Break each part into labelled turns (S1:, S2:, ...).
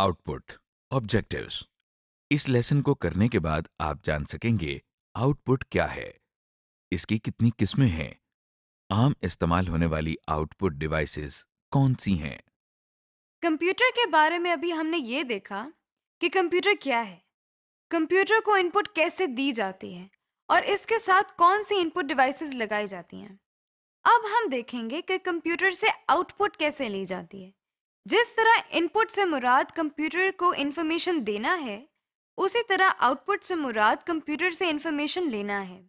S1: Output objectives इस lesson को करने के बाद आप जान सकेंगे आउटपुट क्या है इसकी कितनी किस्में हैं आम इस्तेमाल होने वाली आउटपुट डिवाइसेस कौन सी हैं
S2: कंप्यूटर के बारे में अभी हमने ये देखा कि कंप्यूटर क्या है कंप्यूटर को इनपुट कैसे दी जाती है और इसके साथ कौन सी इनपुट डिवाइसेस लगाई जाती हैं अब हम देखेंगे कि कंप्यूटर से आउटपुट कैसे ली जाती है जिस तरह इनपुट से मुराद कंप्यूटर को इन्फॉर्मेशन देना है उसी तरह आउटपुट से मुराद कंप्यूटर से इन्फॉर्मेशन लेना है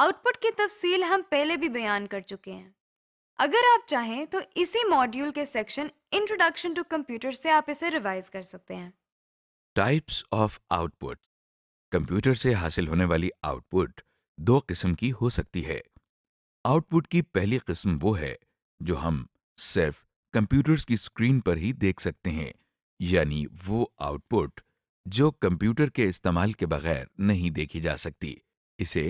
S2: आउटपुट की तफसील हम पहले भी बयान कर चुके हैं अगर आप चाहें तो इसी मॉड्यूल के सेक्शन इंट्रोडक्शन टू कंप्यूटर से आप इसे रिवाइज कर सकते हैं
S1: टाइप्स ऑफ आउटपुट कंप्यूटर से हासिल होने वाली आउटपुट दो किस्म की हो सकती है आउटपुट की पहली किस्म वो है जो हम सिर्फ कंप्यूटर्स की स्क्रीन पर ही देख सकते हैं यानी वो आउटपुट जो कंप्यूटर के इस्तेमाल के बगैर नहीं देखी जा सकती इसे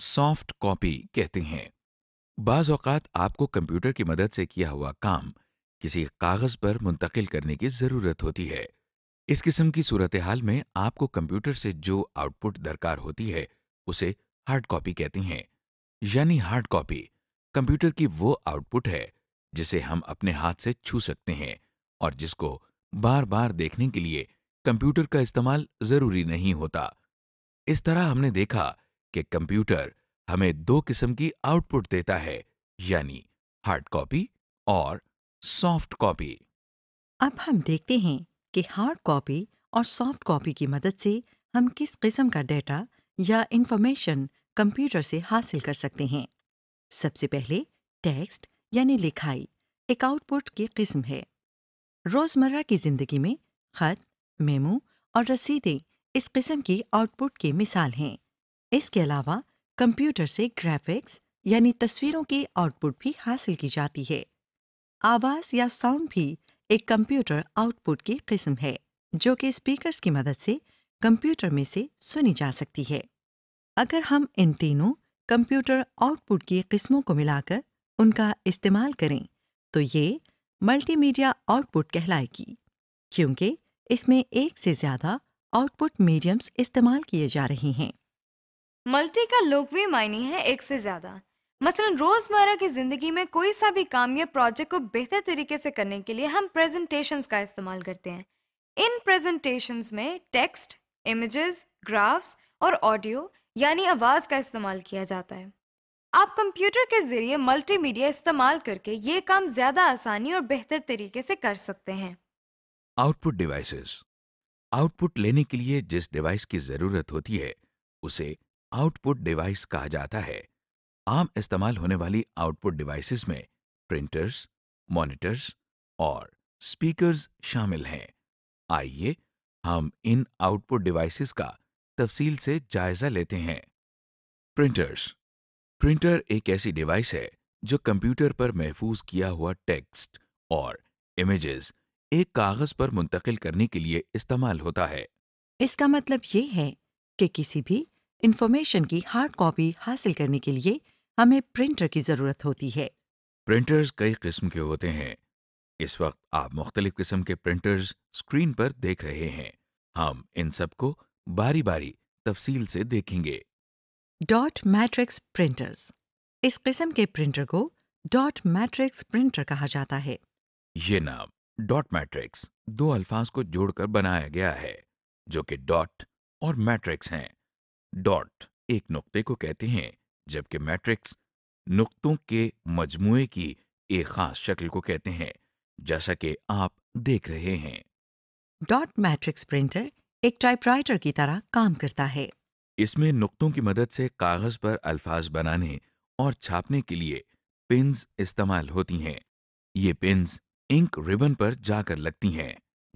S1: सॉफ्ट कॉपी कहते हैं बाज़ अवकात आपको कंप्यूटर की मदद से किया हुआ काम किसी कागज़ पर मुंतकिल करने की ज़रूरत होती है इस किस्म की सूरत हाल में आपको कंप्यूटर से जो आउटपुट दरकार होती है उसे हार्ड कॉपी कहते हैं यानी हार्ड कॉपी कंप्यूटर की वो आउटपुट है जिसे हम अपने हाथ से छू सकते हैं और जिसको बार बार देखने के लिए कंप्यूटर का इस्तेमाल जरूरी नहीं होता इस तरह हमने देखा कि कंप्यूटर हमें दो किस्म की आउटपुट देता है यानी हार्ड कॉपी और सॉफ्ट कॉपी
S2: अब
S3: हम देखते हैं कि हार्ड कॉपी और सॉफ्ट कॉपी की मदद से हम किस किस्म का डेटा या इंफॉर्मेशन कंप्यूटर से हासिल कर सकते हैं सबसे पहले टेक्स्ट यानी लिखाई एक आउटपुट की किस्म है रोज़मर्रा की ज़िंदगी में ख़त मेमू और रसीदें इस किस्म की आउटपुट की मिसाल हैं इसके अलावा कंप्यूटर से ग्राफिक्स यानी तस्वीरों की आउटपुट भी हासिल की जाती है आवाज़ या साउंड भी एक कंप्यूटर आउटपुट की किस्म है जो कि स्पीकर्स की मदद से कंप्यूटर में से सुनी जा सकती है अगर हम इन तीनों कंप्यूटर आउटपुट की किस्मों को मिलाकर उनका इस्तेमाल करें तो ये मल्टीमीडिया आउटपुट कहलाएगी क्योंकि इसमें एक से ज्यादा आउटपुट मीडियम्स इस्तेमाल किए जा रहे हैं
S2: मल्टी का लोकवी मायने है एक से ज्यादा मसलन रोजमर्रा की जिंदगी में कोई सा भी काम या प्रोजेक्ट को बेहतर तरीके से करने के लिए हम प्रेजेंटेशंस का इस्तेमाल करते हैं इन प्रेजेंटेशंस में टेक्स्ट इमेजेस ग्राफ्स और ऑडियो यानी आवाज का इस्तेमाल किया जाता है आप कंप्यूटर के जरिए मल्टीमीडिया इस्तेमाल करके ये काम ज्यादा आसानी और बेहतर तरीके से कर सकते हैं
S1: आउटपुट डिवाइसेस आउटपुट लेने के लिए जिस डिवाइस की जरूरत होती है उसे आउटपुट डिवाइस कहा जाता है आम इस्तेमाल होने वाली आउटपुट डिवाइसेस में प्रिंटर्स मॉनिटर्स और स्पीकर्स शामिल हैं आइए हम इन आउटपुट डिवाइसेस का तफसील से जायजा लेते हैं प्रिंटर्स प्रिंटर एक ऐसी डिवाइस है जो कंप्यूटर पर महफूज किया हुआ टेक्स्ट और इमेजेस एक कागज पर मुंतकिल करने के लिए इस्तेमाल होता है
S3: इसका मतलब ये है कि किसी भी इंफॉर्मेशन की हार्ड कॉपी हासिल करने के लिए हमें प्रिंटर की जरूरत होती है
S1: प्रिंटर्स कई किस्म के होते हैं इस वक्त आप मुख्तलिफ किस्म के प्रिंटर्स स्क्रीन पर देख रहे हैं हम इन सबको बारी बारी तफसील से देखेंगे
S3: डॉट मैट्रिक्स प्रिंटर्स इस किस्म के printer co dot matrix printer कहा जाता है
S1: ये नाम डॉट मैट्रिक्स दो अल्फाज को जोड़कर बनाया गया है जो कि डॉट और मैट्रिक्स हैं डॉट एक नुक्ते को कहते हैं जबकि मैट्रिक्स नुक्तों के मजमुए की एक खास शक्ल को कहते हैं जैसा कि आप देख रहे हैं
S3: डॉट मैट्रिक्स प्रिंटर एक टाइपराइटर की तरह काम करता है
S1: इसमें नुक्तों की मदद से कागज पर अल्फाज बनाने और छापने के लिए पिंस इस्तेमाल होती हैं ये पिंस इंक रिबन पर जाकर लगती हैं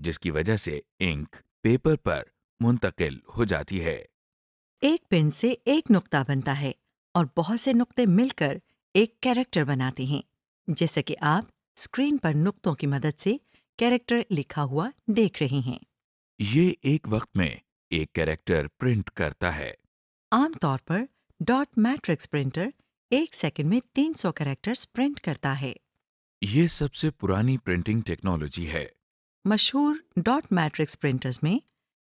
S1: जिसकी वजह से इंक पेपर पर मुंतकिल हो जाती है
S3: एक पिन से एक नुक्ता बनता है और बहुत से नुक्ते मिलकर एक कैरेक्टर बनाते हैं जैसे कि आप स्क्रीन पर नुक्तों की मदद से कैरेक्टर लिखा हुआ देख रहे हैं
S1: ये एक वक्त में एक कैरेक्टर प्रिंट करता है
S3: आमतौर पर डॉट मैट्रिक्स प्रिंटर एक सेकंड में 300 कैरेक्टर्स प्रिंट करता है
S1: ये सबसे पुरानी प्रिंटिंग टेक्नोलॉजी है
S3: मशहूर डॉट मैट्रिक्स प्रिंटर्स में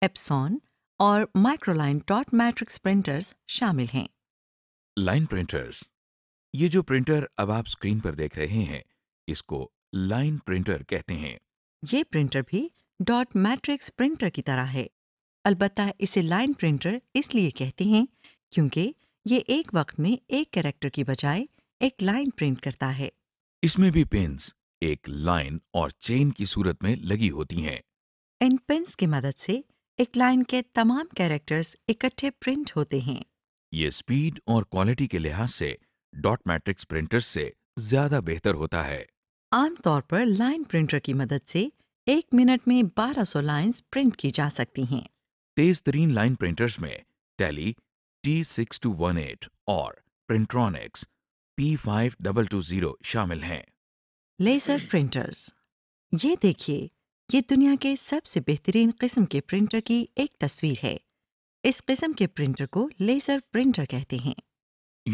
S3: एप्सॉन और माइक्रोलाइन डॉट मैट्रिक्स प्रिंटर्स शामिल हैं
S1: लाइन प्रिंटर्स ये जो प्रिंटर अब आप स्क्रीन पर देख रहे हैं इसको लाइन प्रिंटर कहते हैं
S3: ये प्रिंटर भी डॉट मैट्रिक्स प्रिंटर की तरह है अलबत्ता इसे लाइन प्रिंटर इसलिए कहते हैं क्योंकि ये एक वक्त में एक कैरेक्टर की बजाय एक लाइन प्रिंट करता है
S1: इसमें भी पिंस एक लाइन और चेन की सूरत में लगी होती हैं।
S3: इन पेन्स की मदद से एक लाइन के तमाम कैरेक्टर्स इकट्ठे प्रिंट होते हैं
S1: ये स्पीड और क्वालिटी के लिहाज से डॉट मैट्रिक्स प्रिंटर से ज्यादा बेहतर होता है
S3: आमतौर पर लाइन प्रिंटर की मदद से एक मिनट में 1200 लाइन्स प्रिंट की जा सकती हैं
S1: तेज तरीन लाइन प्रिंटर्स में Tally T six two one eight और Printronix P five double two zero शामिल हैं
S3: लेजर प्रिंटर्स ये देखिए ये दुनिया के सबसे बेहतरीन किस्म के प्रिंटर की एक तस्वीर है इस किस्म के प्रिंटर को लेजर प्रिंटर कहते हैं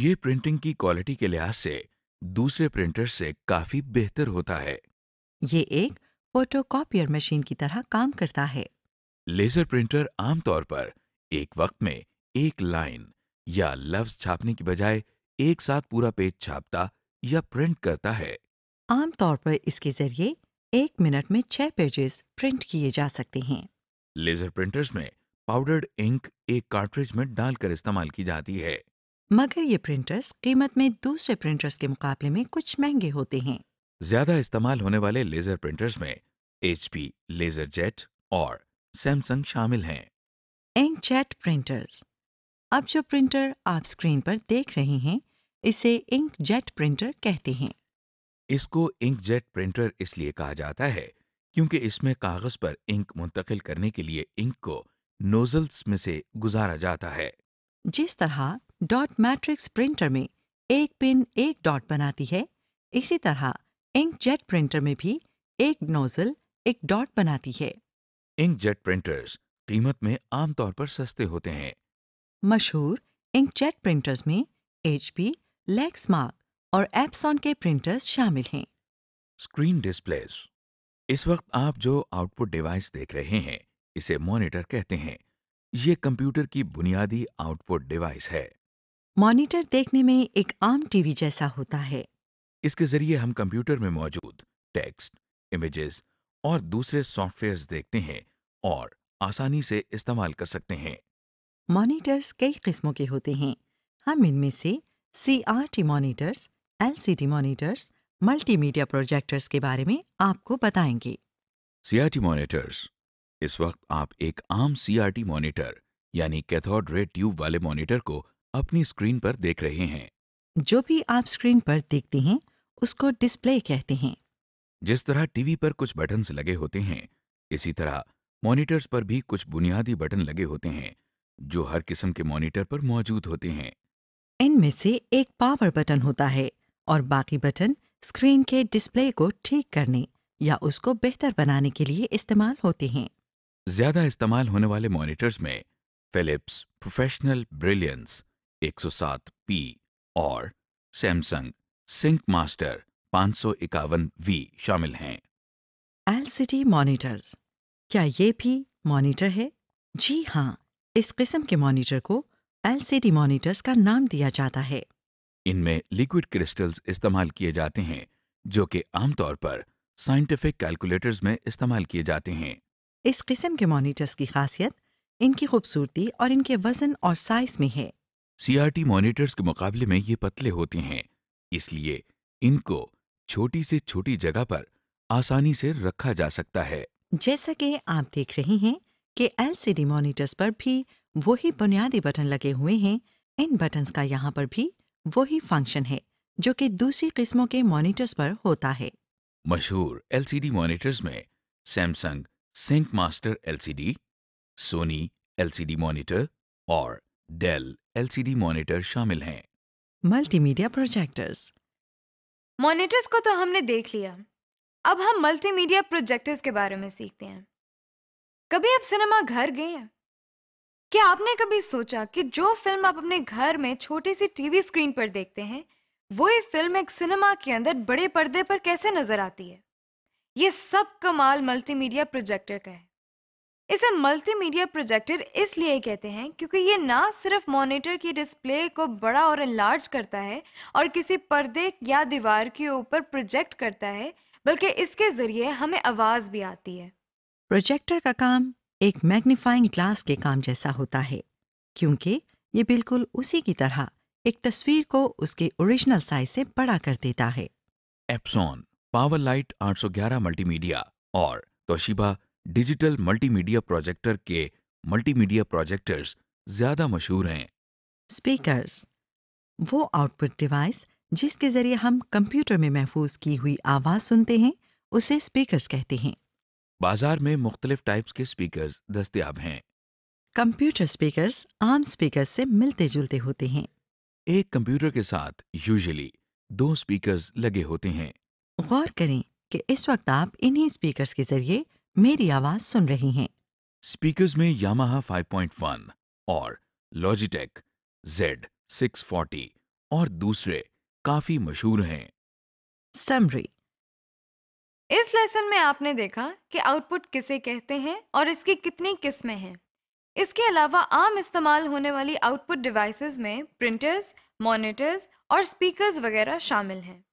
S1: ये प्रिंटिंग की क्वालिटी के लिहाज से दूसरे प्रिंटर से काफी बेहतर होता है
S3: ये एक फोटोकॉपियर मशीन की तरह काम करता है
S1: लेजर प्रिंटर आमतौर पर एक वक्त में एक लाइन या लफ्ज छापने की बजाय एक साथ पूरा पेज छापता या प्रिंट करता है
S3: आमतौर पर इसके जरिए एक मिनट में छह पेजेस प्रिंट किए जा सकते हैं
S1: लेजर प्रिंटर्स में पाउडर्ड इंक एक कार्ट्रिज में डालकर इस्तेमाल की जाती है
S3: मगर ये प्रिंटर्स कीमत में दूसरे प्रिंटर्स के मुकाबले में कुछ महंगे होते हैं
S1: ज्यादा इस्तेमाल होने वाले लेजर प्रिंटर्स में एच लेजर जेट और सैमसंग शामिल हैं
S3: एंग चैट प्रिंटर्स अब जो प्रिंटर आप स्क्रीन पर देख रहे हैं इसे इंक जेट प्रिंटर कहते हैं
S1: इसको इंक जेट प्रिंटर इसलिए कहा जाता है क्योंकि इसमें कागज पर इंक मुंतकिल करने के लिए इंक को नोजल्स में से गुजारा जाता
S3: है जिस तरह डॉट मैट्रिक्स प्रिंटर में एक पिन एक डॉट बनाती है इसी तरह इंक जेट प्रिंटर में भी एक नोजल एक डॉट बनाती है
S1: इंकजेट प्रिंटर्स कीमत में आमतौर पर सस्ते होते हैं
S3: मशहूर इंकजेट प्रिंटर्स में एचपी, लेक्समार्क और एप्सॉन के प्रिंटर्स शामिल हैं
S1: स्क्रीन डिस्प्लेस इस वक्त आप जो आउटपुट डिवाइस देख रहे हैं इसे मॉनिटर कहते हैं ये कंप्यूटर की बुनियादी आउटपुट डिवाइस है
S3: मॉनिटर देखने में एक आम टीवी जैसा होता है
S1: इसके जरिए हम कंप्यूटर में मौजूद टेक्स्ट इमेजेस और दूसरे सॉफ्टवेयर्स देखते हैं और आसानी से इस्तेमाल कर सकते हैं
S3: मॉनिटर्स कई किस्मों के होते हैं हम इनमें से C R T monitors L C T monitors multimedia projectors के बारे में आपको बताएंगे
S1: टी मॉनिटर्स इस वक्त आप एक आम सी आर टी मॉनिटर यानी कैथोड रे ट्यूब वाले मॉनिटर को अपनी स्क्रीन पर देख रहे हैं
S3: जो भी आप स्क्रीन पर देखते हैं उसको डिस्प्ले कहते हैं
S1: जिस तरह टीवी पर कुछ बटन्स लगे होते हैं इसी तरह मॉनिटर्स पर भी कुछ बुनियादी बटन लगे होते हैं जो हर किस्म के मॉनिटर पर मौजूद होते हैं
S3: इनमें से एक पावर बटन होता है और बाकी बटन स्क्रीन के डिस्प्ले को ठीक करने या उसको बेहतर बनाने के लिए इस्तेमाल होते हैं
S1: ज्यादा इस्तेमाल होने वाले मॉनिटर्स में फिलिप्स प्रोफेशनल ब्रिलियंस 107p और सैमसंग सिंक मास्टर वी शामिल हैं
S3: एल सिटी मॉनिटर्स क्या ये भी मॉनिटर है जी हाँ इस किस्म के मॉनिटर को एलसीडी मॉनिटर्स का नाम दिया जाता है
S1: इनमें लिक्विड क्रिस्टल्स इस्तेमाल किए जाते हैं जो कि आमतौर पर साइंटिफिक कैलकुलेटर्स में इस्तेमाल किए जाते हैं
S3: इस किस्म के मॉनिटर्स की खासियत इनकी खूबसूरती और इनके वजन और साइज में है
S1: सीआरटी मॉनिटर्स के मुकाबले में ये पतले होते हैं इसलिए इनको छोटी से छोटी जगह पर आसानी से रखा जा सकता है
S3: जैसा कि आप देख रहे हैं कि एलसीडी मॉनिटर्स पर भी वही बुनियादी बटन लगे हुए हैं इन बटन्स का यहाँ पर भी वही फंक्शन है जो कि दूसरी किस्मों के मॉनिटर्स पर होता है
S1: मशहूर एलसीडी मॉनिटर्स में Samsung sync master LCD, Sony LCD monitor और डेल एलसीडी मॉनिटर शामिल हैं
S3: मल्टीमीडिया प्रोजेक्टर्स
S2: मॉनिटर्स को तो हमने देख लिया अब हम मल्टीमीडिया प्रोजेक्टर्स के बारे में सीखते हैं कभी आप सिनेमा घर गए हैं क्या आपने कभी सोचा कि जो फिल्म आप अपने घर में छोटी सी टीवी स्क्रीन पर देखते हैं वही फिल्म एक सिनेमा के अंदर बड़े पर्दे पर कैसे नजर आती है ये सब कमाल मल्टीमीडिया प्रोजेक्टर का है इसे मल्टीमीडिया प्रोजेक्टर इसलिए कहते हैं क्योंकि ये ना सिर्फ मॉनिटर की डिस्प्ले को बड़ा और इलार्ज करता है और किसी पर्दे या दीवार के ऊपर प्रोजेक्ट करता है बल्कि इसके ज़रिए हमें आवाज़ भी आती है
S3: प्रोजेक्टर का काम एक मैग्नीफाइंग ग्लास के काम जैसा होता है क्योंकि ये बिल्कुल उसी की तरह एक तस्वीर को उसके ओरिजिनल साइज से बड़ा कर देता है
S1: एप्सॉन पावर लाइट 811 मल्टीमीडिया और तोशिबा डिजिटल मल्टीमीडिया प्रोजेक्टर के मल्टीमीडिया प्रोजेक्टर्स ज्यादा मशहूर हैं
S3: स्पीकर्स वो आउटपुट डिवाइस जिसके ज़रिए हम कंप्यूटर में महफूज की हुई आवाज़ सुनते हैं उसे स्पीकर्स कहते हैं
S1: बाजार में मुख्तलिफ टाइप्स के स्पीकर्स दस्तियाब हैं
S3: कंप्यूटर स्पीकर्स आम स्पीकर्स से मिलते जुलते होते हैं
S1: एक कंप्यूटर के साथ यूजुअली दो स्पीकर्स लगे होते हैं
S3: गौर करें कि इस वक्त आप इन्हीं स्पीकर्स के जरिए मेरी आवाज सुन रहे हैं
S1: स्पीकर्स में यामाहा 5.1 और लॉजिटेक Z640 और दूसरे काफी मशहूर हैं
S3: समरी
S2: इस लेसन में आपने देखा कि आउटपुट किसे कहते हैं और इसकी कितनी किस्में हैं इसके अलावा आम इस्तेमाल होने वाली आउटपुट डिवाइसेस में प्रिंटर्स मॉनिटर्स और स्पीकर्स वगैरह शामिल हैं